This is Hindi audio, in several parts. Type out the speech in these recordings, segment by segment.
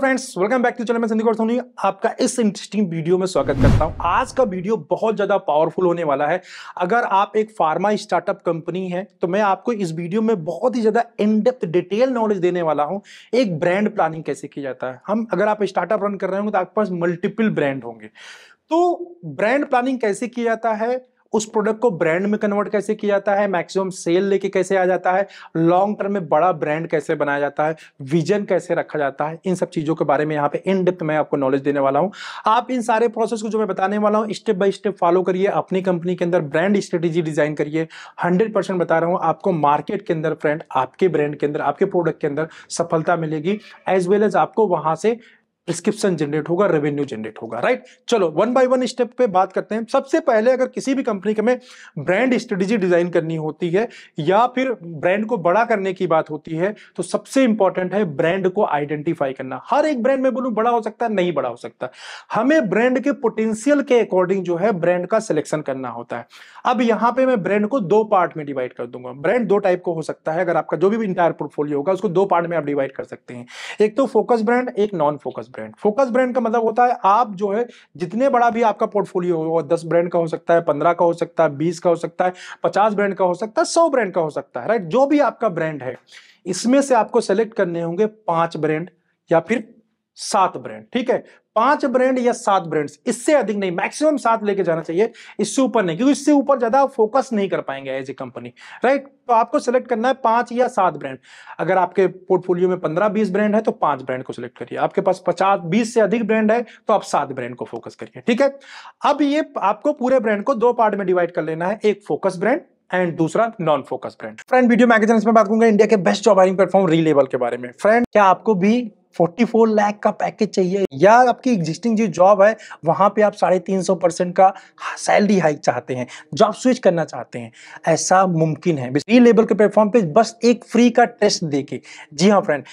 Friends welcome back to channel मैं संदीप सोनी आपका इस इंटरेस्टिंग वीडियो में स्वागत करता हूं आज का वीडियो बहुत ज़्यादा पावरफुल होने वाला है अगर आप एक फार्मा स्टार्टअप कंपनी है तो मैं आपको इस वीडियो में बहुत ही ज़्यादा इनडेप्थ डिटेल नॉलेज देने वाला हूं एक ब्रांड प्लानिंग कैसे की जाता है हम अगर आप स्टार्टअप रन कर रहे होंगे तो आपके पास मल्टीपल ब्रांड होंगे तो ब्रांड प्लानिंग कैसे किया जाता है उस प्रोडक्ट को ब्रांड में कन्वर्ट कैसे किया जाता है मैक्सिमम सेल लेके कैसे आ जाता है लॉन्ग टर्म में बड़ा ब्रांड कैसे बनाया जाता है विजन कैसे रखा जाता है इन सब चीज़ों के बारे में यहाँ पे इन डेप्थ मैं आपको नॉलेज देने वाला हूँ आप इन सारे प्रोसेस को जो मैं बताने वाला हूँ स्टेप बाय स्टेप फॉलो करिए अपनी कंपनी के अंदर ब्रांड स्ट्रेटेजी डिजाइन करिए हंड्रेड बता रहा हूँ आपको मार्केट के अंदर फ्रेंड आपके ब्रांड के अंदर आपके प्रोडक्ट के अंदर सफलता मिलेगी एज वेल एज आपको वहां से प्रिस्क्रिप्शन जनरेट होगा रेवेन्यू जनरेट होगा राइट चलो वन बाय वन स्टेप पे बात करते हैं सबसे पहले अगर किसी भी कंपनी के में ब्रांड स्ट्रेटेजी डिजाइन करनी होती है या फिर ब्रांड को बड़ा करने की बात होती है तो सबसे इंपॉर्टेंट है ब्रांड को आइडेंटिफाई करना हर एक ब्रांड में बोलूं बड़ा हो सकता है नहीं बड़ा हो सकता हमें ब्रांड के पोटेंशियल के अकॉर्डिंग जो है ब्रांड का सिलेक्शन करना होता है अब यहां पे मैं ब्रांड को दो पार्ट में डिवाइड कर दूंगा ब्रांड दो टाइप को हो सकता है अगर आपका जो भी इंटायर पोर्टफोलियो होगा उसको दो पार्ट में आप डिवाइड कर सकते हैं एक तो फोकस ब्रांड एक non focus brand brand focus brand का मतलब होता है आप जो है जितने बड़ा भी आपका पोर्टफोलियो हो दस ब्रांड का हो सकता है पंद्रह का हो सकता है बीस का हो सकता है पचास ब्रांड का हो सकता है सौ ब्रांड का हो सकता है राइट जो भी आपका ब्रांड है इसमें से आपको सेलेक्ट करने होंगे पांच ब्रांड या फिर सात ब्रांड ठीक है पांच ब्रांड या सात ब्रांड्स इससे अधिक नहीं मैक्सिमम सात लेके जाना चाहिए इससे ऊपर नहीं क्योंकि इससे ऊपर ज्यादा फोकस नहीं कर पाएंगे एज ए कंपनी राइट तो आपको सेलेक्ट करना है पांच या सात ब्रांड अगर आपके पोर्टफोलियो में पंद्रह बीस ब्रांड है तो पांच ब्रांड को सिलेक्ट करिए आपके पास पचास बीस से अधिक ब्रांड है तो आप सात ब्रांड को फोकस करिए ठीक है अब ये आपको पूरे ब्रांड को दो पार्ट में डिवाइड कर लेना है एक फोकस ब्रांड एंड दूसरा non focus brand friend video magazine में बात करूंगा इंडिया के best job hiring platform Relevel के बारे में फ्रेंड क्या आपको भी फोर्टी फोर लैख का पैकेज चाहिए या आपकी एग्जिस्टिंग जो जॉब है वहां पे आप साढ़े तीन सौ परसेंट का सैलरी हाइक चाहते हैं जॉब स्विच करना चाहते हैं ऐसा मुमकिन है के प्लेटफॉर्म पे बस एक फ्री का टेस्ट देके जी हाँ फ्रेंड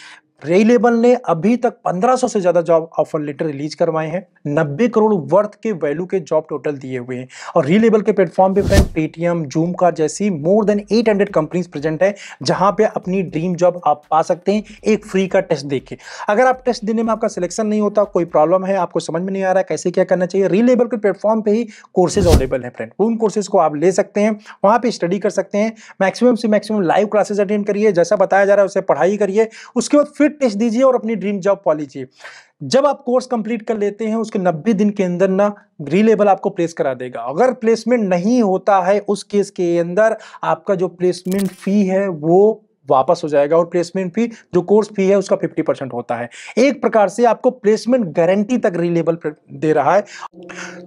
रेलेबल लेबल ने अभी तक 1500 से ज़्यादा जॉब ऑफर लेटर रिलीज करवाए हैं 90 करोड़ वर्थ के वैल्यू के जॉब टोटल दिए हुए हैं और री के प्लेटफॉर्म पे फ्रेंड पेटीएम जूम कार जैसी मोर देन 800 कंपनीज प्रेजेंट है जहां पे अपनी ड्रीम जॉब आप पा सकते हैं एक फ्री का टेस्ट देख के अगर आप टेस्ट देने में आपका सिलेक्शन नहीं होता कोई प्रॉब्लम है आपको समझ में नहीं आ रहा है कैसे क्या करना चाहिए री के प्लेटफॉर्म पर ही कोर्सेज अवेलेबल है फ्रेंड उन कोर्सेज को आप ले सकते हैं वहां पर स्टडी कर सकते हैं मैक्सिमम से मैक्सिमम लाइव क्लासेज अटेंड करिए जैसा बताया जा रहा है उसे पढ़ाई करिए उसके बाद फिर क्विक टेस्ट दीजिए और अपनी ड्रीम जॉब पा लीजिए जब आप कोर्स कंप्लीट कर लेते हैं उसके 90 दिन के अंदर ना ग्री लेवल आपको प्लेस करा देगा अगर प्लेसमेंट नहीं होता है उस केस के अंदर आपका जो प्लेसमेंट फी है वो वापस हो जाएगा और प्लेसमेंट फी जो कोर्स फी है उसका फिफ्टी परसेंट होता है एक प्रकार से आपको प्लेसमेंट गारंटी तक रिलेबल दे रहा है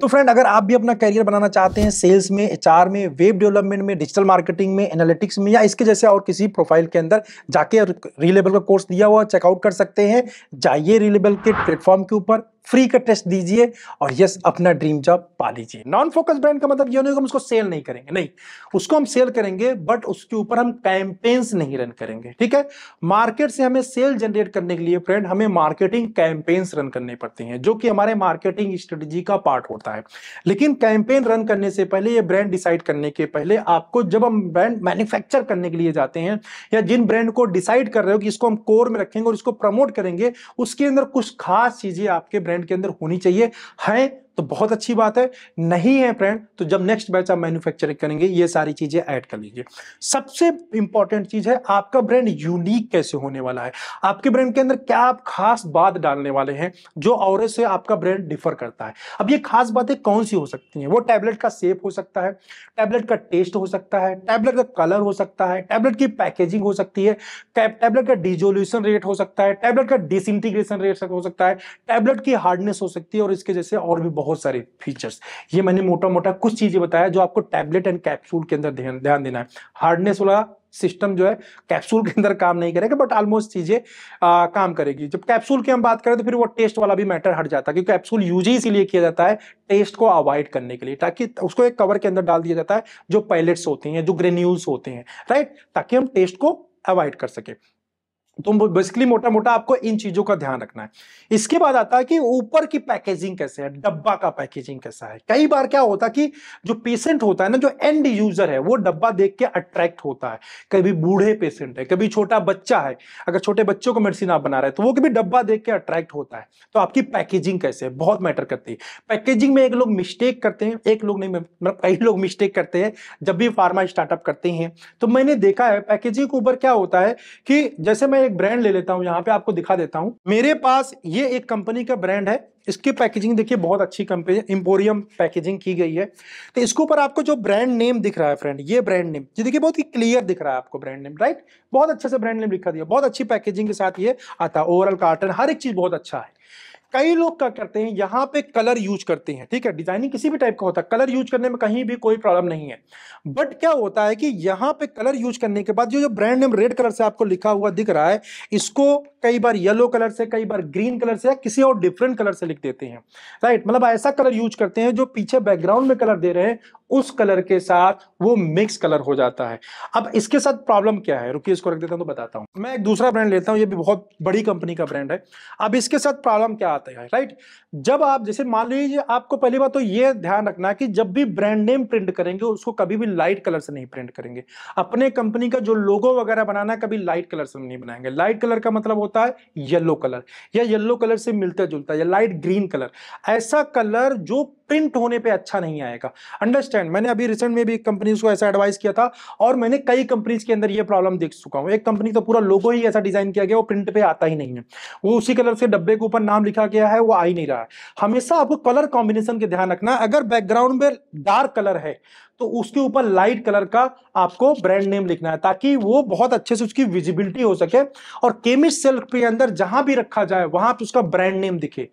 तो फ्रेंड अगर आप भी अपना करियर बनाना चाहते हैं सेल्स में एच में वेब डेवलपमेंट में डिजिटल मार्केटिंग में एनालिटिक्स में या इसके जैसे और किसी प्रोफाइल के अंदर जाके रिलेबल का कोर्स दिया हुआ चेकआउट कर सकते हैं जाइए रिलेबल के प्लेटफॉर्म के ऊपर फ्री का टेस्ट दीजिए और यस अपना ड्रीम जॉब पा लीजिए नॉन फोकस ब्रांड का मतलब ये नहीं हम उसको सेल नहीं करेंगे नहीं उसको हम सेल करेंगे बट उसके ऊपर हम कैंपेन्स नहीं रन करेंगे ठीक है मार्केट से हमें सेल जनरेट करने के लिए फ्रेंड हमें मार्केटिंग कैंपेन्स रन करने पड़ते हैं जो कि हमारे मार्केटिंग स्ट्रेटेजी का पार्ट होता है लेकिन कैंपेन रन करने से पहले ये ब्रांड डिसाइड करने के पहले आपको जब हम ब्रांड मैन्युफैक्चर करने के लिए जाते हैं या जिन ब्रांड को डिसाइड कर रहे हो कि इसको हम कोर में रखेंगे और इसको प्रमोट करेंगे उसके अंदर कुछ खास चीजें आपके ब्रांड के अंदर होनी चाहिए है तो बहुत अच्छी बात है नहीं है फ्रेंड तो जब नेक्स्ट बैच आप मैन्युफैक्चर करेंगे ये सारी चीज़ें ऐड कर लीजिए सबसे इंपॉर्टेंट चीज़ है आपका ब्रांड यूनिक कैसे होने वाला है आपके ब्रांड के अंदर क्या आप खास बात डालने वाले हैं जो और से आपका ब्रांड डिफर करता है अब ये खास बातें कौन सी हो सकती हैं वो टैबलेट का सेप हो सकता है टैबलेट का टेस्ट हो सकता है टैबलेट का कलर हो सकता है टैबलेट की पैकेजिंग हो सकती है टैबलेट का डिजोल्यूशन रेट हो सकता है टैबलेट का डिसइंटीग्रेशन रेट हो सकता है टैबलेट की हार्डनेस हो सकती है और इसके जैसे और भी बहुत बहुत सारे फीचर्स ये मैंने मोटा मोटा कुछ चीज़ें बताया जो आपको टैबलेट एंड कैप्सूल के अंदर ध्यान देना है हार्डनेस वाला सिस्टम जो है कैप्सूल के अंदर काम नहीं करेगा बट ऑलमोस्ट चीज़ें काम करेगी जब कैप्सूल की हम बात करें तो फिर वो टेस्ट वाला भी मैटर हट जाता है क्योंकि कैप्सूल यूज ही इसीलिए किया जाता है टेस्ट को अवॉइड करने के लिए ताकि उसको एक कवर के अंदर डाल दिया जाता है जो पैलेट्स होते हैं जो ग्रेन्यूल्स होते हैं राइट ताकि हम टेस्ट को अवॉइड कर सके तो बेसिकली मोटा मोटा आपको इन चीजों का ध्यान रखना है इसके बाद आता है कि ऊपर की पैकेजिंग कैसे है डब्बा का पैकेजिंग कैसा है कई बार क्या होता है कि जो पेशेंट होता है ना जो एंड यूजर है वो डब्बा देख के अट्रैक्ट होता है कभी बूढ़े पेशेंट है कभी छोटा बच्चा है अगर छोटे बच्चों को मेडिसिन आप बना रहे हैं तो वो कभी डब्बा देख के अट्रैक्ट होता है तो आपकी पैकेजिंग कैसे है बहुत मैटर करती है पैकेजिंग में एक लोग मिस्टेक करते हैं एक लोग नहीं मतलब कई लोग मिस्टेक करते हैं जब भी फार्मा स्टार्टअप करते हैं तो मैंने देखा है पैकेजिंग के ऊपर क्या होता है कि जैसे मैं एक ब्रांड ले लेता हूँ यहाँ पे आपको दिखा देता हूँ मेरे पास ये एक कंपनी का ब्रांड है इसकी पैकेजिंग देखिए बहुत अच्छी कंपनी इम्पोरियम पैकेजिंग की गई है तो इसके ऊपर आपको जो ब्रांड नेम दिख रहा है फ्रेंड ये ब्रांड नेम ये देखिए बहुत ही क्लियर दिख रहा है आपको ब्रांड नेम राइट बहुत अच्छे से ब्रांड नेम लिखा दिया बहुत अच्छी पैकेजिंग के साथ ये आता है ओवरऑल कार्टन हर एक चीज़ बहुत अच्छा है कई लोग क्या करते हैं यहाँ पे कलर यूज करते हैं ठीक है डिजाइनिंग किसी भी टाइप का होता है कलर यूज करने में कहीं भी कोई प्रॉब्लम नहीं है बट क्या होता है कि यहाँ पे कलर यूज करने के बाद जो जो ब्रांड नेम रेड कलर से आपको लिखा हुआ दिख रहा है इसको कई बार येलो कलर से कई बार ग्रीन कलर से या किसी और डिफरेंट कलर से लिख देते हैं राइट मतलब ऐसा कलर यूज करते हैं जो पीछे बैकग्राउंड में कलर दे रहे हैं उस कलर के साथ वो मिक्स कलर हो जाता है अब इसके साथ प्रॉब्लम क्या है रुकिए इसको रख देता हूँ तो बताता हूँ मैं एक दूसरा ब्रांड लेता हूँ ये भी बहुत बड़ी कंपनी का ब्रांड है अब इसके साथ प्रॉब्लम क्या आता है राइट जब आप जैसे मान लीजिए आपको पहली बात तो ये ध्यान रखना कि जब भी ब्रांड नेम प्रिंट करेंगे उसको कभी भी लाइट कलर से नहीं प्रिंट करेंगे अपने कंपनी का जो लोगो वगैरह बनाना है कभी लाइट कलर से नहीं बनाएंगे लाइट कलर का मतलब होता है येलो कलर या येलो कलर से मिलता जुलता या लाइट ग्रीन कलर ऐसा कलर जो प्रिंट होने पर अच्छा नहीं आएगा अंडरस्टैंड अंडरस्टैंड मैंने अभी रिसेंट में भी एक कंपनी को ऐसा एडवाइस किया था और मैंने कई कंपनीज के अंदर ये प्रॉब्लम देख चुका हूँ एक कंपनी तो पूरा लोगो ही ऐसा डिजाइन किया गया वो प्रिंट पे आता ही नहीं है वो उसी कलर से डब्बे के ऊपर नाम लिखा गया है वो आ ही नहीं रहा है हमेशा आपको कलर कॉम्बिनेशन के ध्यान रखना अगर बैकग्राउंड में डार्क कलर है तो उसके ऊपर लाइट कलर का आपको ब्रांड नेम लिखना है ताकि वो बहुत अच्छे से उसकी विजिबिलिटी हो सके और केमिस्ट सेल्फ के अंदर जहां भी रखा जाए वहां पर उसका ब्रांड नेम दिखे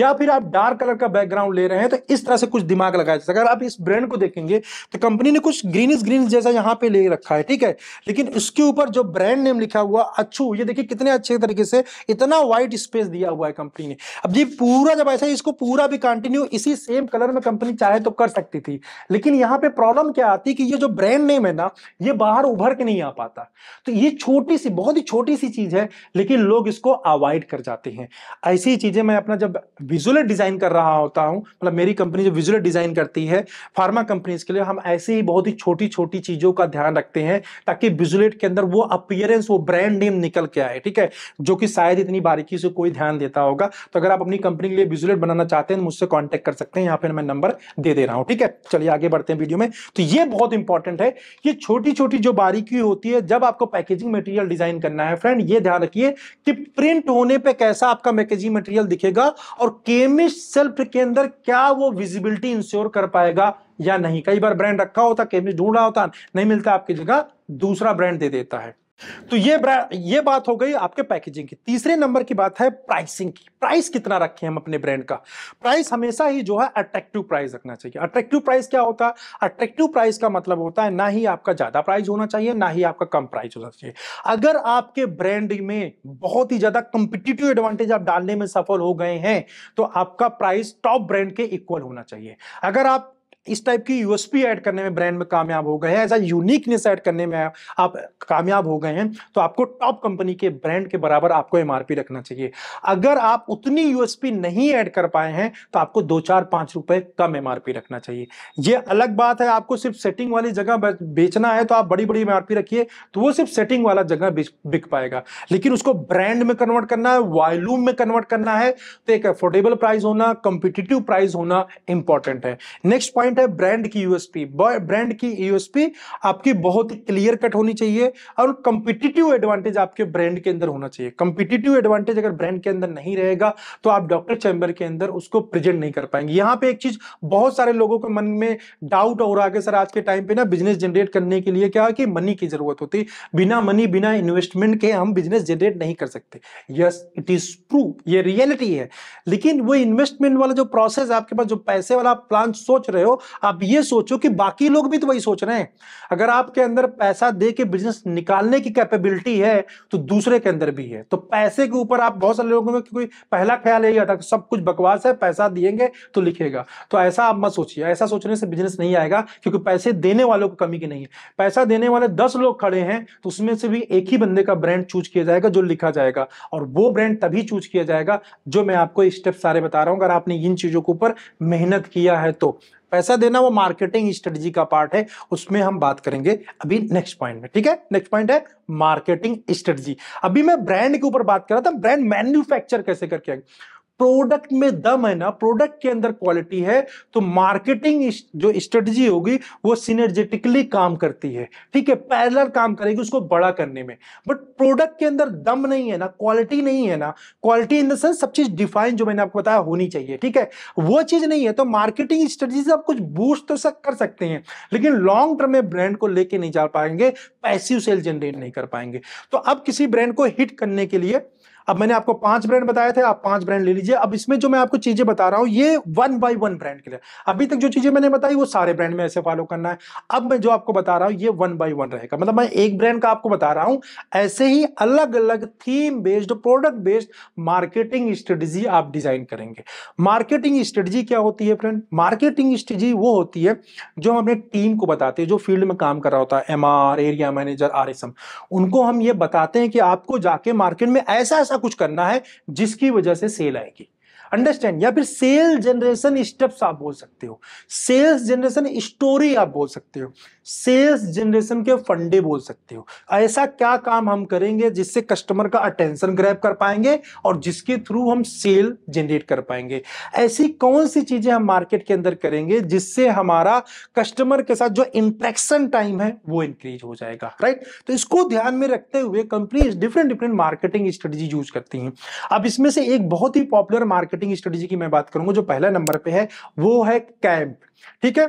या फिर आप डार्क कलर का बैकग्राउंड ले रहे हैं तो इस तरह से कुछ दिमाग लगाया जा अगर आप इस ब्रांड को देखेंगे तो कंपनी ने कुछ ग्रीनिश ग्रीन जैसा यहाँ पे ले रखा है ठीक है लेकिन इसके ऊपर जो ब्रांड नेम लिखा हुआ अच्छू ये देखिए कितने अच्छे तरीके से इतना व्हाइट स्पेस दिया हुआ है कंपनी ने अब जी पूरा जब ऐसा इसको पूरा भी कंटिन्यू इसी सेम कलर में कंपनी चाहे तो कर सकती थी लेकिन यहाँ पे प्रॉब्लम क्या आती कि ये जो ब्रांड नेम है ना ये बाहर उभर के नहीं आ पाता तो ये छोटी सी बहुत ही छोटी सी चीज है लेकिन लोग इसको अवॉइड कर जाते हैं ऐसी चीजें मैं अपना जब विजुअल डिजाइन कर रहा होता हूं मतलब मेरी कंपनी जो विजुअल डिजाइन करती है फार्मा कंपनीज के लिए हम ऐसे ही बहुत ही छोटी छोटी चीज़ों का ध्यान रखते हैं ताकि बिजुलेट के अंदर वो अपियरेंस वो ब्रांड नेम निकल के आए ठीक है जो कि शायद इतनी बारीकी से कोई ध्यान देता होगा तो अगर आप अपनी कंपनी के लिए बिजुलेट बनाना चाहते हैं तो मुझसे कॉन्टेक्ट कर सकते हैं यहाँ पर मैं नंबर दे दे रहा हूँ ठीक है चलिए आगे बढ़ते हैं वीडियो में तो ये बहुत इंपॉर्टेंट है ये छोटी छोटी जो बारीकी होती है जब आपको पैकेजिंग मटेरियल डिजाइन करना है फ्रेंड ये ध्यान रखिए कि प्रिंट होने पर कैसा आपका पैकेजिंग मटीरियल दिखेगा और केमिस्ट सेल्फ के अंदर क्या वो विजिबिलिटी इंश्योर कर पाएगा या नहीं कई बार ब्रांड रखा होता केमिस्ट ढूंढ रहा होता नहीं मिलता आपकी जगह दूसरा ब्रांड दे देता है तो ये ये बात हो गई आपके पैकेजिंग की तीसरे नंबर की बात है प्राइसिंग की प्राइस कितना रखें हम अपने ब्रांड का प्राइस हमेशा ही जो है अट्रैक्टिव प्राइस रखना चाहिए अट्रैक्टिव प्राइस क्या होता है अट्रैक्टिव प्राइस का मतलब होता है ना ही आपका ज्यादा प्राइस होना चाहिए ना ही आपका कम प्राइस होना चाहिए अगर आपके ब्रांड में बहुत ही ज्यादा कंपिटिटिव एडवांटेज आप डालने में सफल हो गए हैं तो आपका प्राइस टॉप ब्रांड के इक्वल होना चाहिए अगर आप इस टाइप की यूएसपी ऐड करने में ब्रांड में कामयाब हो गए एज अ यूनिकनेस ऐड करने में आप कामयाब हो गए हैं तो आपको टॉप कंपनी के ब्रांड के बराबर आपको एमआरपी रखना चाहिए अगर आप उतनी यूएसपी नहीं ऐड कर पाए हैं तो आपको दो चार पांच रुपए कम एमआरपी रखना चाहिए यह अलग बात है आपको सिर्फ सेटिंग वाली जगह बेचना है तो आप बड़ी बड़ी एमआरपी रखिए तो वो सिर्फ सेटिंग वाला जगह बिक पाएगा लेकिन उसको ब्रांड में कन्वर्ट करना है वॉल्यूम में कन्वर्ट करना है तो एक अफोर्डेबल प्राइस होना कंपिटेटिव प्राइस होना इंपॉर्टेंट है नेक्स्ट पॉइंट इंपॉर्टेंट है ब्रांड की यूएसपी ब्रांड की यूएसपी आपकी बहुत क्लियर कट होनी चाहिए और कंपिटिटिव एडवांटेज आपके ब्रांड के अंदर होना चाहिए कंपिटिटिव एडवांटेज अगर ब्रांड के अंदर नहीं रहेगा तो आप डॉक्टर चैम्बर के अंदर उसको प्रेजेंट नहीं कर पाएंगे यहाँ पे एक चीज बहुत सारे लोगों के मन में डाउट हो रहा है कि सर आज के टाइम पे ना बिजनेस जनरेट करने के लिए क्या कि मनी की जरूरत होती बिना मनी बिना इन्वेस्टमेंट के हम बिजनेस जनरेट नहीं कर सकते यस इट इज ट्रू ये रियलिटी है लेकिन वो इन्वेस्टमेंट वाला जो प्रोसेस आपके पास जो पैसे वाला प्लान सोच रहे हो आप ये सोचो कि बाकी लोग भी तो वही सोच रहे हैं अगर आपके अंदर पैसा दे के बिजनेस निकालने की कैपेबिलिटी है तो दूसरे के अंदर भी है तो पैसे के ऊपर आप बहुत सारे लोगों में कोई पहला ख्याल यही आता सब कुछ बकवास है पैसा दिएंगे तो लिखेगा तो ऐसा आप मत सोचिए ऐसा सोचने से बिजनेस नहीं आएगा क्योंकि पैसे देने वालों को कमी की नहीं है पैसा देने वाले दस लोग खड़े हैं तो उसमें से भी एक ही बंदे का ब्रांड चूज किया जाएगा जो लिखा जाएगा और वो ब्रांड तभी चूज किया जाएगा जो मैं आपको स्टेप सारे बता रहा हूं अगर आपने इन चीज़ों के ऊपर मेहनत किया है तो पैसा देना वो मार्केटिंग स्ट्रेटजी का पार्ट है उसमें हम बात करेंगे अभी नेक्स्ट पॉइंट में ठीक है नेक्स्ट पॉइंट है मार्केटिंग स्ट्रेटजी अभी मैं ब्रांड के ऊपर बात कर रहा था ब्रांड मैन्युफैक्चर कैसे करके प्रोडक्ट में दम है ना प्रोडक्ट के अंदर क्वालिटी है तो मार्केटिंग जो स्ट्रेटजी होगी वो सिनर्जेटिकली काम करती है ठीक है पैरलर काम करेगी उसको बड़ा करने में बट प्रोडक्ट के अंदर दम नहीं है ना क्वालिटी नहीं है ना क्वालिटी इन द सेंस सब चीज डिफाइन जो मैंने आपको बताया होनी चाहिए ठीक है वो चीज नहीं है तो मार्केटिंग स्ट्रेटजी से आप कुछ बूस्ट तो सक कर सकते हैं लेकिन लॉन्ग टर्म में ब्रांड को लेके नहीं जा पाएंगे पैसिव सेल जनरेट नहीं कर पाएंगे तो अब किसी ब्रांड को हिट करने के लिए अब मैंने आपको पांच ब्रांड बताए थे आप पांच ब्रांड ले लीजिए अब इसमें जो मैं आपको चीजें बता रहा हूं ये वन बाय वन ब्रांड के लिए अभी तक जो चीजें मैंने बताई वो सारे ब्रांड में ऐसे फॉलो करना है अब मैं जो आपको बता रहा हूं ये वन बाय वन रहेगा मतलब मैं एक ब्रांड का आपको बता रहा हूं ऐसे ही अलग अलग theme based product based marketing strategy आप डिजाइन करेंगे मार्केटिंग स्ट्रेटजी क्या होती है फ्रेंड मार्केटिंग स्ट्रेटजी वो होती है जो हम अपने टीम को बताते हैं जो फील्ड में काम कर रहा होता है एम एरिया मैनेजर आर उनको हम ये बताते हैं कि आपको जाके मार्केट में ऐसा ऐसा ऐसा कुछ करना है जिसकी वजह से सेल आएगी अंडरस्टैंड या फिर सेल जनरेशन स्टेप्स आप बोल सकते हो सेल्स जनरेशन स्टोरी आप बोल सकते हो सेल्स जनरेशन के फंडे बोल सकते हो ऐसा क्या काम हम करेंगे जिससे कस्टमर का अटेंशन ग्रैप कर पाएंगे और जिसके थ्रू हम सेल जनरेट कर पाएंगे ऐसी कौन सी चीजें हम मार्केट के अंदर करेंगे जिससे हमारा कस्टमर के साथ जो इंट्रैक्शन टाइम है वो इंक्रीज हो जाएगा राइट तो इसको ध्यान में रखते हुए company different different marketing strategy use करती हैं अब इसमें से एक बहुत ही पॉपुलर मार्केट मार्केटिंग स्ट्रेटेजी की मैं बात करूंगा जो पहला नंबर पे है वो है कैंप ठीक है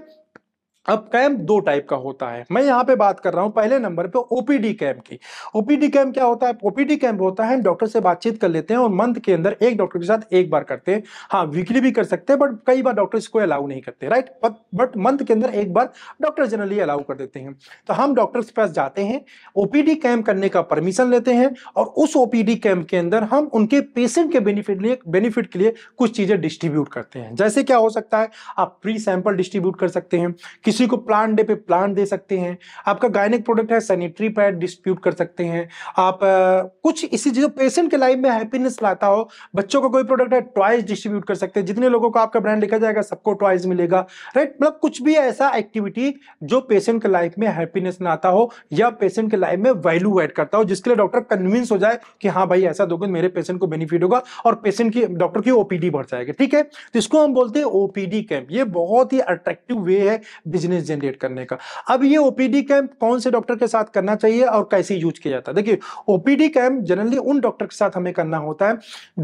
अब कैंप दो टाइप का होता है मैं यहाँ पे बात कर रहा हूँ पहले नंबर पे ओपीडी कैंप की ओपीडी कैंप क्या होता है ओपीडी कैंप होता है हम डॉक्टर से बातचीत कर लेते हैं और मंथ के अंदर एक डॉक्टर के साथ एक बार करते हैं हाँ वीकली भी कर सकते हैं बट कई बार डॉक्टर इसको अलाउ नहीं करते राइट बट बट मंथ के अंदर एक बार डॉक्टर जनरली अलाउ कर देते हैं तो हम डॉक्टर के पास जाते हैं ओपीडी कैंप करने का परमिशन लेते हैं और उस ओपीडी कैंप के अंदर हम उनके पेशेंट के बेनिफिट लिए बेनिफिट के लिए कुछ चीज़ें डिस्ट्रीब्यूट करते हैं जैसे क्या हो सकता है आप प्री सैंपल डिस्ट्रीब्यूट कर सकते हैं किसी को प्लान डे पे प्लान दे सकते हैं आपका गायनिक प्रोडक्ट है सैनिटरी पैड डिस्प्यूट कर सकते हैं आप आ, कुछ इसी जो पेशेंट के लाइफ में हैप्पीनेस लाता हो बच्चों का को कोई प्रोडक्ट है टॉयज डिस्ट्रीब्यूट कर सकते हैं जितने लोगों को आपका ब्रांड लिखा जाएगा सबको टॉयज मिलेगा राइट मतलब कुछ भी ऐसा एक्टिविटी जो पेशेंट के लाइफ में हैप्पीनेस लाता हो या पेशेंट के लाइफ में वैल्यू एड करता हो जिसके लिए डॉक्टर कन्विंस हो जाए कि हाँ भाई ऐसा दोगे मेरे पेशेंट को बेनिफिट होगा और पेशेंट की डॉक्टर की ओपीडी बढ़ जाएगी ठीक है तो इसको हम बोलते हैं ओपीडी कैंप ये बहुत ही अट्रैक्टिव वे है बिजनेस जनरेट करने का अब ये ओपीडी कैंप कौन से डॉक्टर के साथ करना चाहिए और कैसे यूज किया जाता है देखिए ओपीडी कैंप जनरली उन डॉक्टर के साथ हमें करना होता है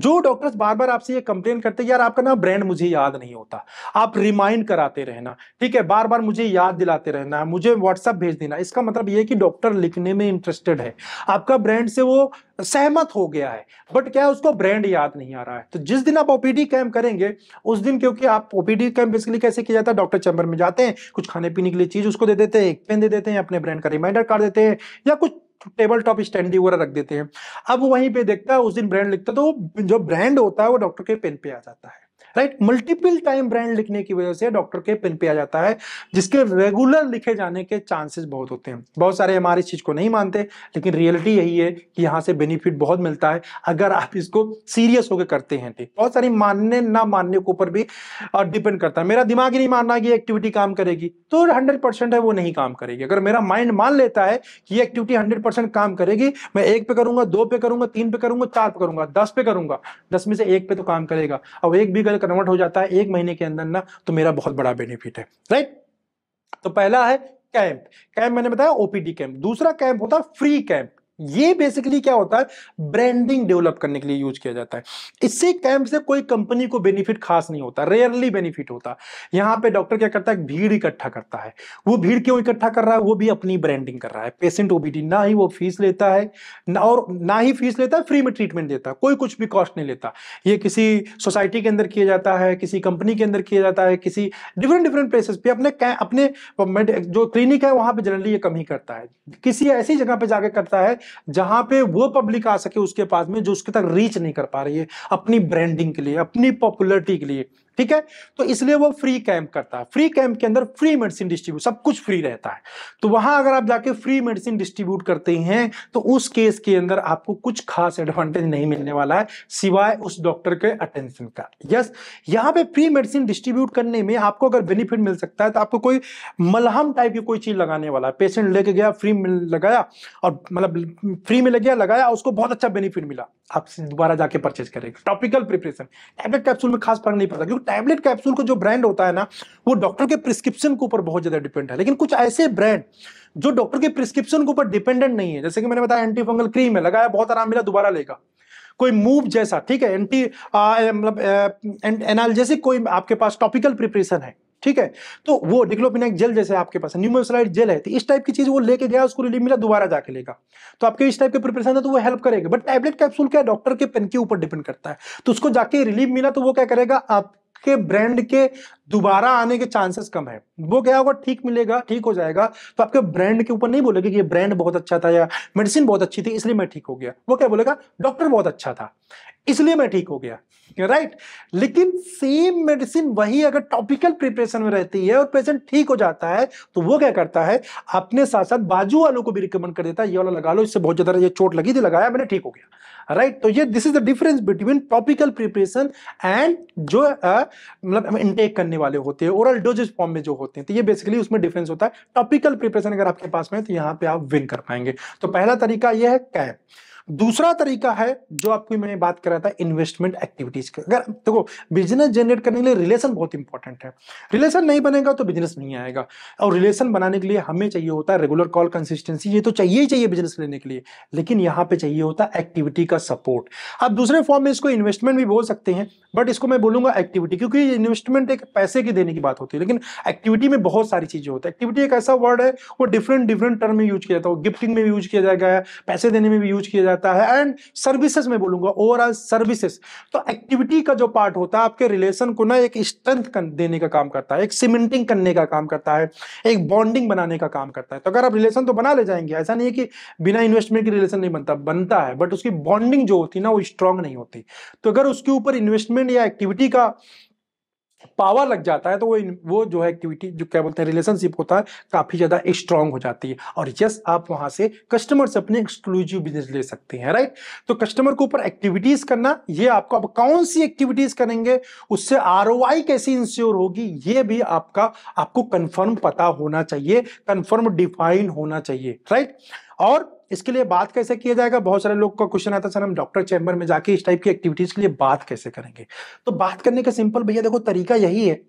जो डॉक्टर्स बार बार आपसे ये कंप्लेन करते हैं यार आपका ना ब्रांड मुझे याद नहीं होता आप रिमाइंड कराते रहना ठीक है बार बार मुझे याद दिलाते रहना मुझे व्हाट्सअप भेज देना इसका मतलब यह कि डॉक्टर लिखने में इंटरेस्टेड है आपका ब्रांड से वो सहमत हो गया है बट क्या है उसको ब्रांड याद नहीं आ रहा है तो जिस दिन आप ओपीडी कैंप करेंगे उस दिन क्योंकि आप ओपीडी कैंप बेसिकली कैसे किया जाता है डॉक्टर चैम्बर में जाते हैं कुछ खाने पीने के लिए चीज उसको दे देते हैं एक पेन दे देते हैं अपने ब्रांड का रिमाइंडर कार्ड देते हैं या कुछ टेबल टॉप स्टैंडिंग वगैरह रख देते हैं अब वहीं पे देखता है उस दिन ब्रांड लिखता है तो जो ब्रांड होता है वो डॉक्टर के पेन पे आ जाता है राइट मल्टीपल टाइम ब्रांड लिखने की वजह से डॉक्टर के पिन पे आ जाता है जिसके रेगुलर लिखे जाने के चांसेस बहुत होते हैं बहुत सारे हमारे इस चीज़ को नहीं मानते लेकिन रियलिटी यही है कि यहाँ से बेनिफिट बहुत मिलता है अगर आप इसको सीरियस होकर करते हैं तो बहुत सारी मानने ना मानने के ऊपर भी डिपेंड करता है मेरा दिमाग ही नहीं रहा कि एक्टिविटी काम करेगी तो हंड्रेड परसेंट है वो नहीं काम करेगी अगर मेरा माइंड मान लेता है कि ये एक्टिविटी हंड्रेड परसेंट काम करेगी मैं एक पे करूंगा दो पे करूंगा तीन पे करूंगा चार पे करूंगा दस पे करूंगा दस में से एक पे तो काम करेगा अब एक भी कन्वर्ट हो जाता है एक महीने के अंदर ना तो मेरा बहुत बड़ा बेनिफिट है राइट तो पहला है कैंप कैंप मैंने बताया ओपीडी कैंप दूसरा कैंप होता है फ्री कैंप ये बेसिकली क्या होता है ब्रांडिंग डेवलप करने के लिए यूज किया जाता है इससे कैंप से कोई कंपनी को बेनिफिट खास नहीं होता रेयरली बेनिफिट होता है यहाँ पे डॉक्टर क्या करता है भीड़ इकट्ठा करता है वो भीड़ क्यों इकट्ठा कर रहा है वो भी अपनी ब्रांडिंग कर रहा है पेशेंट ओबीडी ना ही वो फीस लेता है ना और ना ही फीस लेता है फ्री में ट्रीटमेंट देता है कोई कुछ भी कॉस्ट नहीं लेता ये किसी सोसाइटी के अंदर किया जाता है किसी कंपनी के अंदर किया जाता है किसी डिफरेंट डिफरेंट प्लेसेस पे अपने अपने जो क्लिनिक है वहां पर जनरली ये कम ही करता है किसी ऐसी जगह पर जाकर करता है जहां पे वो पब्लिक आ सके उसके पास में जो उसके तक रीच नहीं कर पा रही है अपनी ब्रांडिंग के लिए अपनी पॉपुलरिटी के लिए ठीक है तो इसलिए वो फ्री कैंप करता है फ्री कैंप के अंदर फ्री मेडिसिन डिस्ट्रीब्यूट सब कुछ फ्री रहता है तो वहां अगर आप जाके फ्री मेडिसिन डिस्ट्रीब्यूट करते हैं तो उस केस के अंदर आपको कुछ खास एडवांटेज नहीं मिलने वाला है सिवाय उस डॉक्टर के अटेंशन का यस यहाँ पे फ्री मेडिसिन डिस्ट्रीब्यूट करने में आपको अगर बेनिफिट मिल सकता है तो आपको कोई मलहम टाइप की कोई चीज लगाने वाला है पेशेंट लेके गया फ्री में लगाया और मतलब फ्री में लग गया लगाया उसको बहुत अच्छा बेनिफिट मिला आप दोबारा जाके परचेज करेंगे टॉपिकल प्रिपरेशन टैबलेट कैप्सूल में खास फर्क नहीं पड़ता क्योंकि टैबलेट कैप्सूल का जो ब्रांड होता है ना वो डॉक्टर के प्रिस्क्रिप्शन के ऊपर बहुत ज़्यादा डिपेंड है लेकिन कुछ ऐसे ब्रांड जो डॉक्टर के प्रिस्क्रिप्शन के ऊपर डिपेंडेंट नहीं है जैसे कि मैंने बताया एंटी फंगल क्रीम है लगाया बहुत आराम मिला दोबारा लेगा कोई मूव जैसा ठीक है एंटी मतलब एनालजेसिक कोई आपके पास टॉपिकल प्रिपरेशन है ठीक है तो वो डिक्लोपिनाक जेल जैसे आपके पास न्यूमोसलाइड जेल है तो इस टाइप की चीज वो लेके गया उसको रिलीफ मिला दोबारा जाके लेगा तो आपके इस टाइप के प्रिपरेशन है तो वो हेल्प करेगा बट टैबलेट कैप्सूल क्या डॉक्टर के पेन के ऊपर डिपेंड करता है तो उसको जाके रिलीफ मिला तो वो क्या करेगा आप के ब्रांड के दोबारा आने के चांसेस कम है वो क्या होगा ठीक मिलेगा ठीक हो जाएगा तो आपके ब्रांड के ऊपर नहीं बोलेगा कि ये ब्रांड बहुत अच्छा था या मेडिसिन बहुत अच्छी थी इसलिए मैं ठीक हो गया वो क्या बोलेगा डॉक्टर बहुत अच्छा था इसलिए मैं ठीक हो गया राइट right? लेकिन सेम मेडिसिन वही अगर टॉपिकल प्रिपरेशन में रहती है और पेशेंट ठीक हो जाता है तो वो क्या करता है अपने साथ साथ बाजू वालों को भी रिकमेंड कर देता है ये वाला लगा लो इससे बहुत ज्यादा ये चोट लगी थी लगाया मैंने ठीक हो गया राइट right? तो ये this is the difference between topical preparation and जो मतलब इनटेक करने वाले होते हैं ओरल डोजेज फॉर्म में जो होते हैं तो ये बेसिकली उसमें डिफरेंस होता है टॉपिकल प्रिपरेशन अगर आपके पास में तो यहाँ पे आप विन कर पाएंगे तो पहला तरीका यह है कैप दूसरा तरीका है जो आपकी मैंने बात कर रहा था इन्वेस्टमेंट एक्टिविटीज का अगर देखो बिजनेस जनरेट करने के लिए रिलेशन बहुत इंपॉर्टेंट है रिलेशन नहीं बनेगा तो बिजनेस नहीं आएगा और रिलेशन बनाने के लिए हमें चाहिए होता है रेगुलर कॉल कंसिस्टेंसी ये तो चाहिए ही चाहिए बिजनेस लेने के लिए लेकिन यहाँ पे चाहिए होता है एक्टिविटी का सपोर्ट आप दूसरे फॉर्म में इसको इन्वेस्टमेंट भी बोल सकते हैं बट इसको मैं बोलूंगा एक्टिविटी क्योंकि इन्वेस्टमेंट एक पैसे के देने की बात होती है लेकिन एक्टिविटी में बहुत सारी चीजें होती है एक्टिविटी एक ऐसा वर्ड है वो डिफरेंट डिफरेंट टर्म में यूज किया जाता है गिफ्टिंग में भी यूज किया जाएगा पैसे देने में भी यूज किया जाता है जाता है एंड सर्विसेज में बोलूंगा ओवरऑल सर्विसेज तो एक्टिविटी का जो पार्ट होता है आपके रिलेशन को ना एक स्ट्रेंथ देने का काम करता है एक सीमेंटिंग करने का काम करता है एक बॉन्डिंग बनाने का काम करता है तो अगर आप रिलेशन तो बना ले जाएंगे ऐसा नहीं है कि बिना इन्वेस्टमेंट के रिलेशन नहीं बनता बनता है बट उसकी बॉन्डिंग जो होती है ना वो स्ट्रांग नहीं होती तो अगर उसके ऊपर इन्वेस्टमेंट या एक्टिविटी का पावर लग जाता है तो वो वो जो है एक्टिविटी जो क्या बोलते हैं रिलेशनशिप होता है काफ़ी ज़्यादा स्ट्रांग हो जाती है और यस आप वहाँ से कस्टमर से अपने एक्सक्लूसिव बिजनेस ले सकते हैं राइट तो कस्टमर के ऊपर एक्टिविटीज़ करना ये आपको अब कौन सी एक्टिविटीज़ करेंगे उससे आर कैसी इंश्योर होगी ये भी आपका आपको कन्फर्म पता होना चाहिए कन्फर्म डिफाइन होना चाहिए राइट और इसके लिए बात कैसे किया जाएगा बहुत सारे लोग का क्वेश्चन आता है सर हम डॉक्टर चैम्बर में जाके इस टाइप की एक्टिविटीज के लिए बात कैसे करेंगे तो बात करने का सिंपल भैया देखो तरीका यही है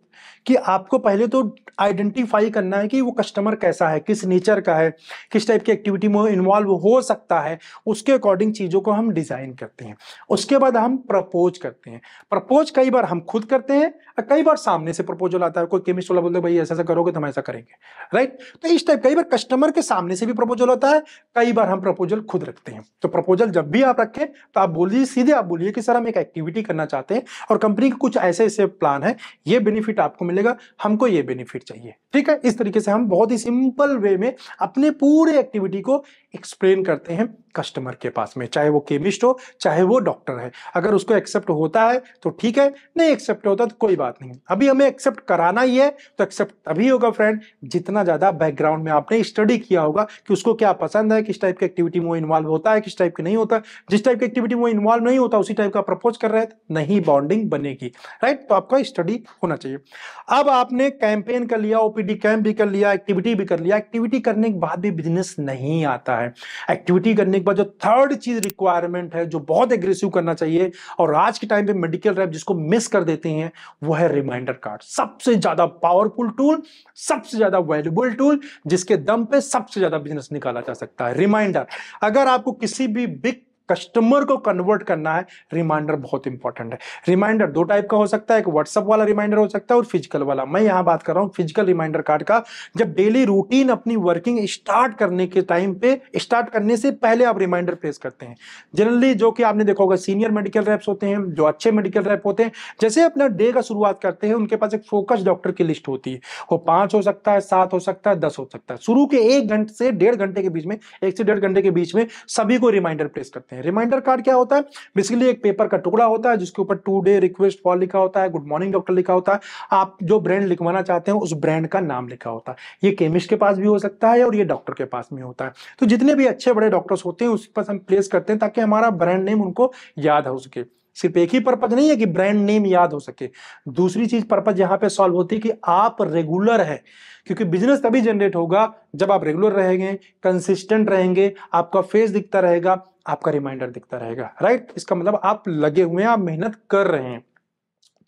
कि आपको पहले तो आइडेंटिफाई करना है कि वो कस्टमर कैसा है किस नेचर का है किस टाइप की एक्टिविटी में इन्वॉल्व हो सकता है उसके अकॉर्डिंग चीज़ों को हम डिज़ाइन करते हैं उसके बाद हम प्रपोज करते हैं प्रपोज कई बार हम खुद करते हैं और कई बार सामने से प्रपोजल आता है कोई केमिस्ट वाला बोलते हैं भाई ऐसा ऐसा करोगे तो हम ऐसा करेंगे राइट तो इस टाइप कई बार कस्टमर के सामने से भी प्रपोजल होता है कई बार हम प्रपोजल खुद रखते हैं तो प्रपोजल जब भी आप रखें तो आप बोलिए सीधे आप बोलिए कि सर हम एक एक्टिविटी करना चाहते हैं और कंपनी के कुछ ऐसे ऐसे प्लान है ये बेनिफिट बेनिफिट आपको मिलेगा हमको ये बेनिफिट चाहिए ठीक है इस तरीके से हम बहुत ही सिंपल वे में अपने पूरे एक्टिविटी को एक्सप्लेन करते हैं कस्टमर के पास में चाहे वो केमिस्ट हो चाहे वो डॉक्टर है अगर उसको एक्सेप्ट होता है तो ठीक है नहीं एक्सेप्ट होता तो कोई बात नहीं अभी हमें एक्सेप्ट कराना ही है तो एक्सेप्ट तभी होगा फ्रेंड जितना ज़्यादा बैकग्राउंड में आपने स्टडी किया होगा कि उसको क्या पसंद है किस टाइप की एक्टिविटी में वो इन्वॉल्व होता है किस टाइप की नहीं होता जिस टाइप की एक्टिविटी में वो इन्वॉल्व नहीं होता उसी टाइप का प्रपोज कर रहे हैं नहीं बॉन्डिंग बनेगी राइट तो आपका स्टडी होना चाहिए अब आपने कैंपेन कर लिया ओपीडी कैंप भी कर लिया एक्टिविटी भी कर लिया एक्टिविटी करने के बाद भी बिजनेस नहीं आता है है एक्टिविटी करने के बाद जो थर्ड चीज रिक्वायरमेंट है जो बहुत एग्रेसिव करना चाहिए और आज के टाइम पे मेडिकल रैप जिसको मिस कर देते हैं वो है रिमाइंडर कार्ड सबसे ज्यादा पावरफुल टूल सबसे ज्यादा वैल्यूबल टूल जिसके दम पे सबसे ज्यादा बिजनेस निकाला जा सकता है रिमाइंडर अगर आपको किसी भी बिग कस्टमर को कन्वर्ट करना है रिमाइंडर बहुत इंपॉर्टेंट है रिमाइंडर दो टाइप का हो सकता है एक व्हाट्सअप वाला रिमाइंडर हो सकता है और फिजिकल वाला मैं यहाँ बात कर रहा हूं फिजिकल रिमाइंडर कार्ड का जब डेली रूटीन अपनी वर्किंग स्टार्ट करने के टाइम पे स्टार्ट करने से पहले आप रिमाइंडर प्लेस करते हैं जनरली जो कि आपने देखा होगा सीनियर मेडिकल रैप्स होते हैं जो अच्छे मेडिकल रैप होते हैं जैसे अपना डे का शुरुआत करते हैं उनके पास एक फोकस डॉक्टर की लिस्ट होती है वो पांच हो सकता है सात हो सकता है दस हो सकता है शुरू के एक घंटे से डेढ़ घंटे के बीच में एक से डेढ़ घंटे के बीच में सभी को रिमाइंडर प्लेस करते हैं हैं रिमाइंडर कार्ड क्या होता है बेसिकली एक पेपर का टुकड़ा होता है जिसके ऊपर टू डे रिक्वेस्ट फॉर लिखा होता है गुड मॉर्निंग डॉक्टर लिखा होता है आप जो ब्रांड लिखवाना चाहते हैं उस ब्रांड का नाम लिखा होता है ये केमिस्ट के पास भी हो सकता है और ये डॉक्टर के पास भी होता है तो जितने भी अच्छे बड़े डॉक्टर्स होते हैं उस पर हम प्लेस करते हैं ताकि हमारा ब्रांड नेम उनको याद हो सके सिर्फ एक ही पर्पज नहीं है कि ब्रांड नेम याद हो सके दूसरी चीज पर्पज यहाँ पे सॉल्व होती है कि आप रेगुलर है क्योंकि बिजनेस तभी जनरेट होगा जब आप रेगुलर रहेंगे कंसिस्टेंट रहेंगे आपका फेस दिखता रहेगा आपका रिमाइंडर दिखता रहेगा राइट इसका मतलब आप लगे हुए हैं आप मेहनत कर रहे हैं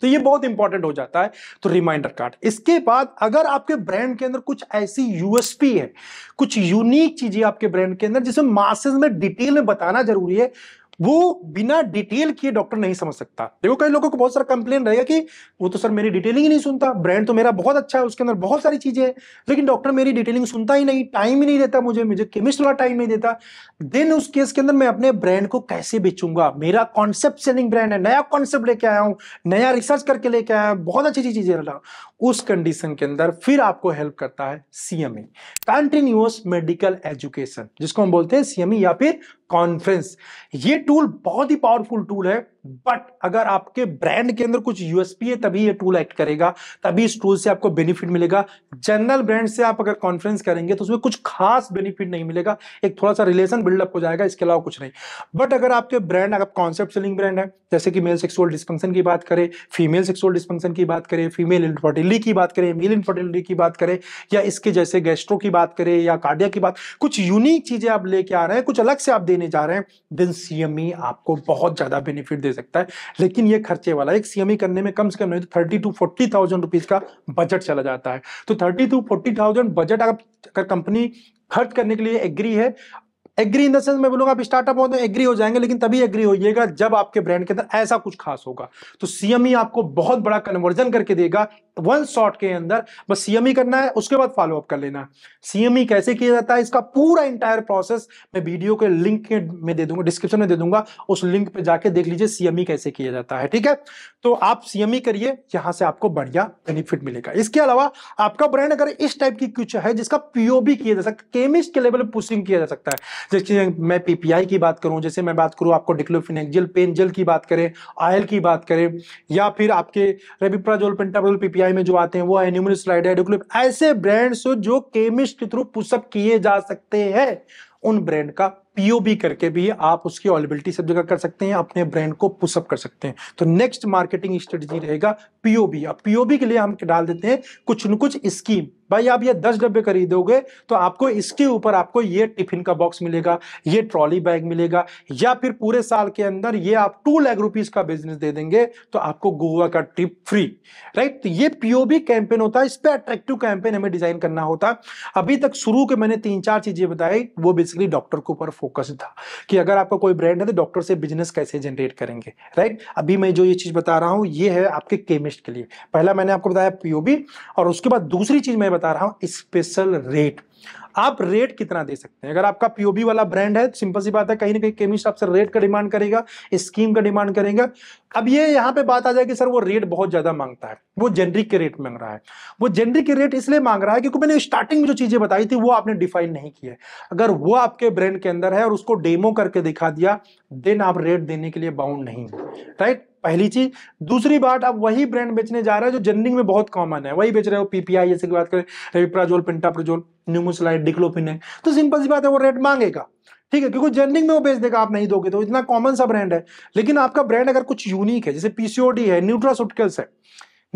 तो ये बहुत इंपॉर्टेंट हो जाता है तो रिमाइंडर कार्ड इसके बाद अगर आपके ब्रांड के अंदर कुछ ऐसी यूएसपी है कुछ यूनिक चीजें आपके ब्रांड के अंदर जिसे मासेज में डिटेल में बताना जरूरी है वो बिना डिटेल किए डॉक्टर नहीं समझ सकता देखो कई लोगों को बहुत सारा कंप्लेन रहेगा कि वो तो सर मेरी डिटेलिंग ही नहीं सुनता ब्रांड तो मेरा बहुत अच्छा है उसके अंदर बहुत सारी चीजें हैं लेकिन डॉक्टर मेरी डिटेलिंग सुनता ही नहीं टाइम ही नहीं देता मुझे मुझे केमिस्ट वाला टाइम नहीं देता देन उस केस के अंदर मैं अपने ब्रांड को कैसे बेचूंगा मेरा कॉन्सेप्ट सेलिंग ब्रांड है नया कॉन्सेप्ट लेके आया हूँ नया रिसर्च करके लेके आया हूँ बहुत अच्छी अच्छी चीजें रहा उस कंडीशन के अंदर फिर आपको हेल्प करता है सीएमए कंटिन्यूस मेडिकल एजुकेशन जिसको हम बोलते हैं सीएमई e या फिर कॉन्फ्रेंस ये टूल बहुत ही पावरफुल टूल है बट अगर आपके ब्रांड के अंदर कुछ यूएसपी है तभी ये टूल एक्ट करेगा तभी इस टूल से आपको बेनिफिट मिलेगा जनरल ब्रांड से आप अगर कॉन्फ्रेंस करेंगे तो उसमें कुछ खास बेनिफिट नहीं मिलेगा एक थोड़ा सा रिलेशन बिल्डअप हो जाएगा इसके अलावा कुछ नहीं बट अगर आपके ब्रांड अगर कॉन्सेप्ट सेलिंग ब्रांड है जैसे कि मेल सेक्सुअल डिस्फंक्शन की बात करें फीमेल सेक्सुअल डिस्फंक्शन की बात करें फीमेल इनफर्टिलिटी की बात करें मेल इनफर्टिलिटी की बात करें या इसके जैसे गैस्ट्रो की बात करें या कार्डिया की बात कुछ यूनिक चीजें आप लेके आ रहे हैं कुछ अलग से आप देने जा रहे हैं देन सीएमई e आपको बहुत ज्यादा बेनिफिट दे सकता है लेकिन ये खर्चे वाला एक सीएमई e करने में कम से कम नहीं तो thirty to forty thousand rupees का बजट चला जाता है तो thirty to forty thousand budget अगर कंपनी खर्च करने के लिए एग्री है एग्री इन द सेंस मैं बोलूंगा आप स्टार्टअप हो तो एग्री हो जाएंगे लेकिन तभी एग्री होइएगा जब आपके ब्रांड के अंदर ऐसा कुछ खास होगा तो सीएमई e आपको बहुत बड़ा कन्वर्जन करके देगा वन शॉट के अंदर बस सीएमई करना है उसके बाद फॉलोअप कर लेना सीएमई कैसे किया जाता है इसका पूरा इंटायर प्रोसेस मैं वीडियो के लिंक में दे दूंगा डिस्क्रिप्शन में दे दूंगा उस लिंक पे जाके देख लीजिए सीएमई कैसे किया जाता है ठीक है तो आप सीएमई करिए यहां से आपको बढ़िया बेनिफिट मिलेगा इसके अलावा आपका ब्रांड अगर इस टाइप की कुछ है जिसका पीओबी किया जा सकता है केमिस्ट के लेवल पर पुशिंग किया जा सकता है जैसे मैं पीपीआई की बात करूं जैसे मैं बात करूं आपको डिक्लोफिनेक पेन जेल की बात करें ऑयल की बात करें या फिर आपके रेबिप्राजोल पेंटाब्रोल पीपीआई आरबीआई में जो आते हैं वो है स्लाइड एडोक्लिप ऐसे ब्रांड्स जो केमिस्ट के थ्रू पुशअप किए जा सकते हैं उन ब्रांड का पीओबी करके भी आप उसकी अवेलेबिलिटी सब जगह कर सकते हैं अपने ब्रांड को पुशअप कर सकते हैं तो नेक्स्ट मार्केटिंग स्ट्रेटजी रहेगा पीओबी अब पीओबी के लिए हम डाल देते हैं कुछ न कुछ स्कीम भाई आप ये दस डब्बे खरीदोगे तो आपको इसके ऊपर आपको ये टिफिन का बॉक्स मिलेगा ये ट्रॉली बैग मिलेगा या फिर पूरे साल के अंदर ये आप टू लैख रुपीज का बिजनेस दे देंगे तो आपको गोवा का ट्रिप फ्री राइट तो ये पीओबी कैंपेन होता है इस पर अट्रैक्टिव कैंपेन हमें डिजाइन करना होता अभी तक शुरू के मैंने तीन चार चीजें बताई वो बेसिकली डॉक्टर के ऊपर फोकस था कि अगर आपका कोई ब्रांड है तो डॉक्टर से बिजनेस कैसे जनरेट करेंगे राइट अभी मैं जो ये चीज बता रहा हूँ ये है आपके केमिस्ट टेस्ट के लिए पहला मैंने आपको बताया पीओबी और उसके बाद दूसरी चीज मैं बता रहा हूं स्पेशल रेट आप रेट कितना दे सकते हैं अगर आपका पीओबी वाला ब्रांड है सिंपल सी बात है कहीं ना कहीं केमिस्ट आपसे रेट का डिमांड करेगा स्कीम का डिमांड करेगा अब ये यहां पे बात आ जाएगी सर वो रेट बहुत ज्यादा मांगता है वो जेनरिक के रेट मांग रहा है वो जेनरिक के रेट इसलिए मांग रहा है क्योंकि मैंने स्टार्टिंग में जो चीजें बताई थी वो आपने डिफाइन नहीं किया अगर वो आपके ब्रांड के अंदर है और उसको डेमो करके दिखा दिया देन आप रेट देने के लिए बाउंड नहीं राइट पहली चीज दूसरी बात आप वही ब्रांड बेचने जा रहे हो जो जेनरिंग में बहुत कॉमन है वही बेच रहे हो पीपीआई जैसे की बात करें रेविप्राजोल पेंटाप्रोजोल न्यूमोसलाइड डिक्लोफिन है तो सिंपल सी बात है वो रेट मांगेगा ठीक है क्योंकि जेनरिंग में वो बेच देगा आप नहीं दोगे तो इतना कॉमन सा ब्रांड है लेकिन आपका ब्रांड अगर कुछ यूनिक है जैसे पीसीओडी है न्यूट्रासुटिकल्स है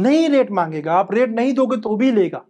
नहीं रेट मांगेगा आप रेट नहीं दोगे तो भी लेगा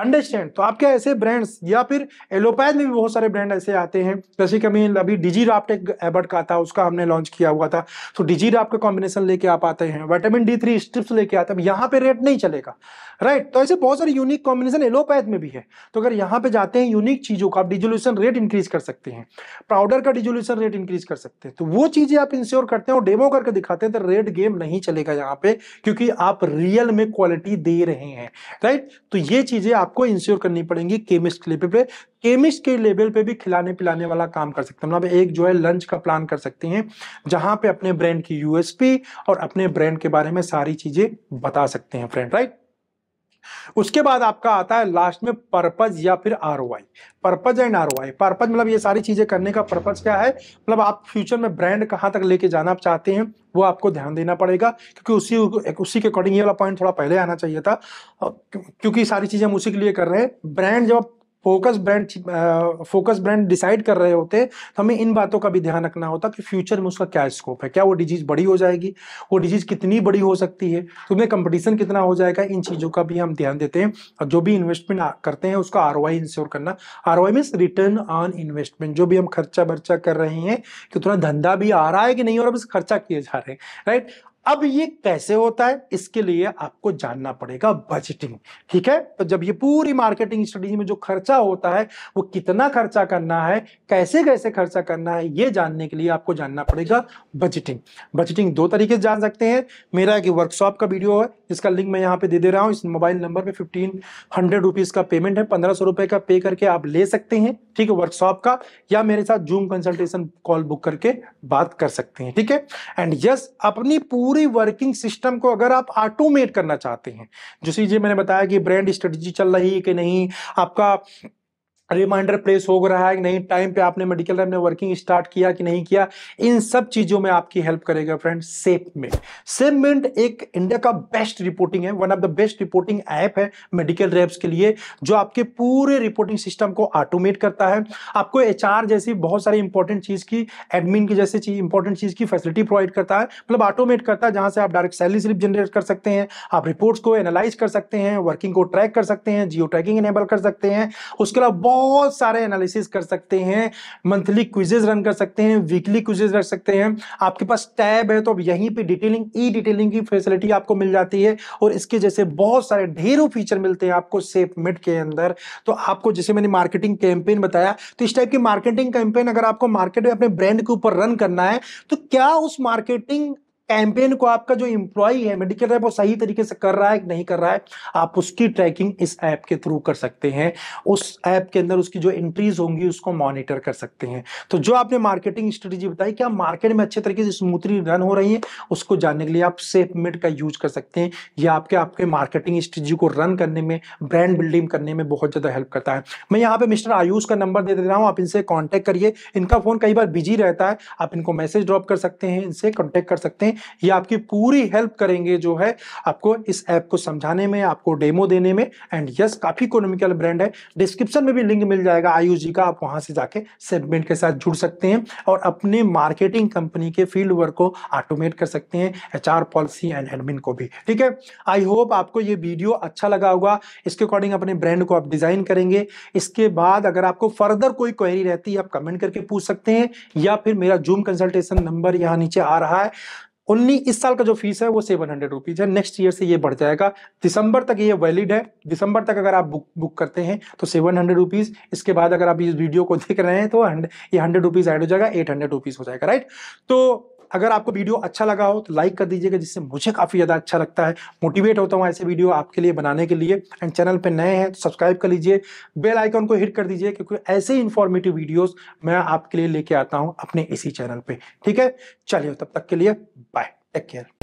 अंडरस्टैंड तो आपके ऐसे ब्रांड्स या फिर एलोपैथ में भी बहुत सारे ब्रांड ऐसे आते हैं जैसे कि हमें अभी डिजी राप्ट एक एबर्ट का था उसका हमने लॉन्च किया हुआ था तो डिजी राफ्ट का कॉम्बिनेशन लेके आप आते हैं वाइटामिन डी थ्री स्ट्रिप्स लेके आते हैं यहाँ पे रेट नहीं चलेगा राइट तो ऐसे बहुत सारे यूनिक कॉम्बिनेशन एलोपैथ में भी है तो अगर यहाँ पे जाते हैं यूनिक चीज़ों का आप डिजोल्यूशन रेट इंक्रीज कर सकते हैं पाउडर का डिजोल्यूशन रेट इंक्रीज कर सकते हैं तो वो चीज़ें आप इंश्योर करते हैं और डेमो करके दिखाते हैं तो रेट गेम नहीं चलेगा यहाँ पे क्योंकि आप रियल में क्वालिटी दे रहे हैं राइट तो ये चीज़ें आपको इंश्योर करनी पड़ेगी केमिस्ट के लेवल पे केमिस्ट के लेवल पे भी खिलाने पिलाने वाला काम कर सकते हैं मतलब एक जो है लंच का प्लान कर सकते हैं जहां पे अपने ब्रांड की यूएसपी और अपने ब्रांड के बारे में सारी चीजें बता सकते हैं फ्रेंड राइट उसके बाद आपका आता है लास्ट में पर्पज या फिर our purpose and our purpose मतलब ये सारी चीजें करने का पर्पज क्या है मतलब आप फ्यूचर में ब्रांड कहाँ तक लेके जाना चाहते हैं वो आपको ध्यान देना पड़ेगा क्योंकि उसी उसी के अकॉर्डिंग ये वाला पॉइंट थोड़ा पहले आना चाहिए था क्योंकि सारी चीजें हम उसी के लिए कर रहे हैं ब्रांड जब आप focus brand focus brand decide कर रहे होते तो हमें इन बातों का भी ध्यान रखना होता कि फ्यूचर में उसका क्या स्कोप है क्या वो डिजीज़ बड़ी हो जाएगी वो डिजीज़ कितनी बड़ी हो सकती है तो उसमें कंपटीशन कितना हो जाएगा इन चीज़ों का भी हम ध्यान देते हैं और जो भी इन्वेस्टमेंट करते हैं उसका आर वाई इंश्योर करना R Y means return on investment जो भी हम खर्चा बर्चा कर रहे हैं कितना धंधा भी आ रहा है कि नहीं और अब खर्चा किए जा रहे हैं राइट अब ये कैसे होता है इसके लिए आपको जानना पड़ेगा बजटिंग ठीक है तो जब ये पूरी मार्केटिंग स्ट्रेटेजी में जो खर्चा होता है वो कितना खर्चा करना है कैसे कैसे खर्चा करना है ये जानने के लिए आपको जानना पड़ेगा बजटिंग बजटिंग दो तरीके से जान सकते हैं मेरा एक वर्कशॉप का वीडियो है जिसका लिंक मैं यहाँ पे दे दे रहा हूँ इस मोबाइल नंबर पर फिफ्टीन हंड्रेड रुपीज़ का पेमेंट है पंद्रह सौ का पे करके आप ले सकते हैं ठीक है वर्कशॉप का या मेरे साथ जूम कंसल्टेशन कॉल बुक करके बात कर सकते हैं ठीक है एंड यस अपनी पूरी पूरी वर्किंग सिस्टम को अगर आप ऑटोमेट करना चाहते हैं जैसे जी मैंने बताया कि ब्रांड स्ट्रेटजी चल रही है कि नहीं आपका रिमाइंडर प्लेस हो रहा है कि नहीं टाइम पे आपने मेडिकल में वर्किंग स्टार्ट किया कि नहीं किया इन सब चीज़ों में आपकी हेल्प करेगा फ्रेंड सेफ मिंट एक इंडिया का बेस्ट रिपोर्टिंग है one of the best reporting app है मेडिकल रेप्स के लिए जो आपके पूरे रिपोर्टिंग सिस्टम को ऑटोमेट करता है आपको एच जैसी बहुत सारी इंपॉर्टेंट चीज़ की एडमिन की जैसे चीज इंपॉर्टेंट चीज़ की फैसिलिटी प्रोवाइड करता है मतलब ऑटोमेट करता है जहाँ से आप डायरेक्ट सैलरी स्लिप जनरेट कर सकते हैं आप रिपोर्ट्स को एनालाइज कर सकते हैं वर्किंग को ट्रैक कर सकते हैं जियो ट्रैकिंग एनेबल कर सकते हैं उसके अलावा बहुत बहुत सारे एनालिसिस कर सकते हैं मंथली क्विजेज रन कर सकते हैं वीकली क्विजेज रख सकते हैं आपके पास टैब है तो अब यहीं पे डिटेलिंग ई डिटेलिंग की फैसिलिटी आपको मिल जाती है और इसके जैसे बहुत सारे ढेरों फीचर मिलते हैं आपको सेफ मिट के अंदर तो आपको जैसे मैंने मार्केटिंग कैंपेन बताया तो इस टाइप की मार्केटिंग कैंपेन अगर आपको मार्केट में अपने ब्रांड के ऊपर रन करना है तो क्या उस मार्केटिंग कैंपेन को आपका जो एम्प्लॉय है मेडिकल रैप वो सही तरीके से कर रहा है नहीं कर रहा है आप उसकी ट्रैकिंग इस ऐप के थ्रू कर सकते हैं उस ऐप के अंदर उसकी जो एंट्रीज होंगी उसको मॉनिटर कर सकते हैं तो जो आपने मार्केटिंग स्ट्रेटेजी बताई क्या मार्केट में अच्छे तरीके से स्मूथली रन हो रही है उसको जानने के लिए आप सेफ मिड का यूज कर सकते हैं यह आपके आपके मार्केटिंग स्ट्रेटेजी को रन करने में ब्रांड बिल्डिंग करने में बहुत ज़्यादा हेल्प करता है मैं यहाँ पे मिस्टर आयुष का नंबर दे दे रहा हूँ आप इनसे कॉन्टैक्ट करिए इनका फ़ोन कई बार बिजी रहता है आप इनको मैसेज ड्रॉप कर सकते हैं इनसे कॉन्टैक्ट कर सकते हैं ये आपकी पूरी हेल्प करेंगे जो है आपको इस ऐप को समझाने में आपको डेमो देने में एंड यस काफ़ी इकोनॉमिकल ब्रांड है डिस्क्रिप्शन में भी लिंक मिल जाएगा आयु जी का आप वहां से जाके सेगमेंट के साथ जुड़ सकते हैं और अपने मार्केटिंग कंपनी के फील्ड वर्क को ऑटोमेट कर सकते हैं एच पॉलिसी एंड एडमिन को भी ठीक है आई होप आपको ये वीडियो अच्छा लगा होगा इसके अकॉर्डिंग अपने ब्रांड को आप डिज़ाइन करेंगे इसके बाद अगर आपको फर्दर कोई क्वेरी रहती है आप कमेंट करके पूछ सकते हैं या फिर मेरा जूम कंसल्टेशन नंबर यहाँ नीचे आ रहा है ओनली इस साल का जो फीस है वो सेवन हंड्रेड रुपीज है नेक्स्ट ईयर से ये बढ़ जाएगा दिसंबर तक ये वैलिड है दिसंबर तक अगर आप बुक बुक करते हैं तो सेवन हंड्रेड रुपीज इसके बाद अगर आप इस वीडियो को देख रहे हैं तो ये हंड्रेड रुपीज एड हो जाएगा एट हंड्रेड रुपीज हो जाएगा राइट तो अगर आपको वीडियो अच्छा लगा हो तो लाइक कर दीजिएगा जिससे मुझे काफ़ी ज़्यादा अच्छा लगता है मोटिवेट होता हूँ ऐसे वीडियो आपके लिए बनाने के लिए एंड चैनल पर नए हैं तो सब्सक्राइब कर लीजिए बेल आइकन को हिट कर दीजिए क्योंकि ऐसे ही इन्फॉर्मेटिव वीडियोज़ मैं आपके लिए लेके आता हूँ अपने इसी चैनल पर ठीक है चलिए तब तक के लिए बाय टेक केयर